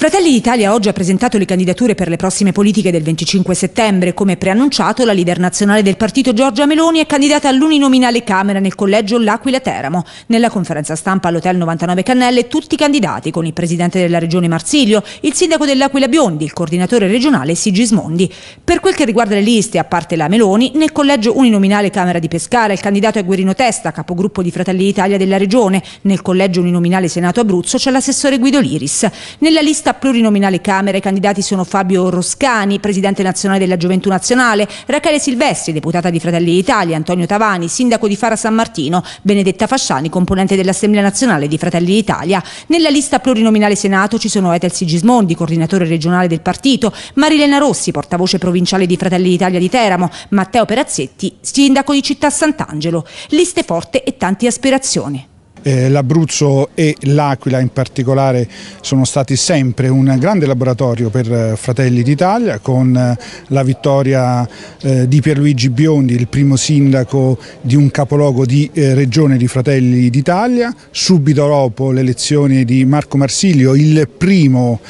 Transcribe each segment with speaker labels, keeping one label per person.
Speaker 1: Fratelli d'Italia oggi ha presentato le candidature per le prossime politiche del 25 settembre. Come preannunciato, la leader nazionale del partito Giorgia Meloni è candidata all'uninominale Camera nel collegio L'Aquila Teramo. Nella conferenza stampa all'Hotel 99 Cannelle tutti i candidati con il presidente della regione Marsiglio, il sindaco dell'Aquila Biondi, il coordinatore regionale Sigismondi. Per quel che riguarda le liste, a parte la Meloni, nel collegio uninominale Camera di Pescara il candidato è Guerino Testa, capogruppo di Fratelli d'Italia della regione. Nel collegio uninominale Senato Abruzzo c'è l'assessore Guido Liris. Nella lista questa plurinominale Camera i candidati sono Fabio Roscani, presidente nazionale della Gioventù Nazionale, Rachele Silvestri, deputata di Fratelli d'Italia, Antonio Tavani, sindaco di Fara San Martino, Benedetta Fasciani, componente dell'Assemblea Nazionale di Fratelli d'Italia. Nella lista plurinominale Senato ci sono Etel Sigismondi, coordinatore regionale del partito, Marilena Rossi, portavoce provinciale di Fratelli d'Italia di Teramo, Matteo Perazzetti, sindaco di Città Sant'Angelo. Liste forte e tante aspirazioni.
Speaker 2: Eh, L'Abruzzo e l'Aquila in particolare sono stati sempre un grande laboratorio per eh, Fratelli d'Italia con eh, la vittoria eh, di Pierluigi Biondi, il primo sindaco di un capoluogo di eh, regione di Fratelli d'Italia, subito dopo l'elezione di Marco Marsilio, il primo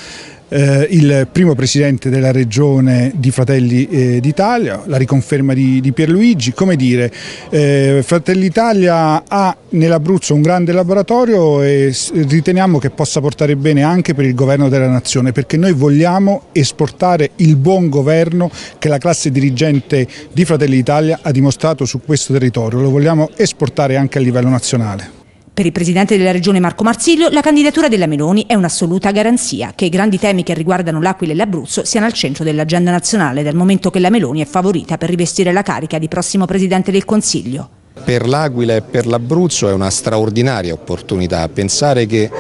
Speaker 2: eh, il primo presidente della regione di Fratelli eh, d'Italia, la riconferma di, di, Pierluigi, come dire, eh, Fratelli d'Italia ha nell'Abruzzo un grande laboratorio e riteniamo che possa portare bene anche per il governo della nazione, perché noi vogliamo esportare il buon governo che la classe dirigente di Fratelli d'Italia ha dimostrato su questo territorio, lo vogliamo esportare anche a livello nazionale.
Speaker 1: Per il presidente della regione Marco Marsiglio, la candidatura della Meloni è un'assoluta garanzia che i grandi temi che riguardano l'Aquila e l'Abruzzo siano al centro dell'agenda nazionale, dal momento che la Meloni è favorita per rivestire la carica di prossimo presidente del Consiglio.
Speaker 3: Per l'Aquila e per l'Abruzzo è una straordinaria opportunità. Pensare che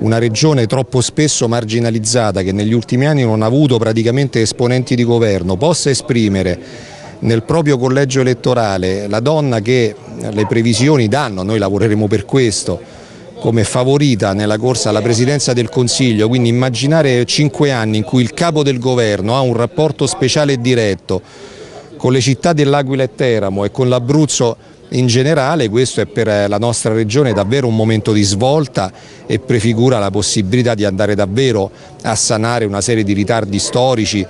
Speaker 3: una regione troppo spesso marginalizzata, che negli ultimi anni non ha avuto praticamente esponenti di governo, possa esprimere nel proprio collegio elettorale la donna che eh, le previsioni danno, noi lavoreremo per questo, come favorita nella corsa alla presidenza del Consiglio, quindi immaginare cinque anni in cui il capo del governo ha un rapporto speciale e diretto con le città dell'Aquila e Teramo e con l'Abruzzo in generale, questo è per eh, la nostra regione davvero un momento di svolta e prefigura la possibilità di andare davvero a sanare una serie di ritardi storici.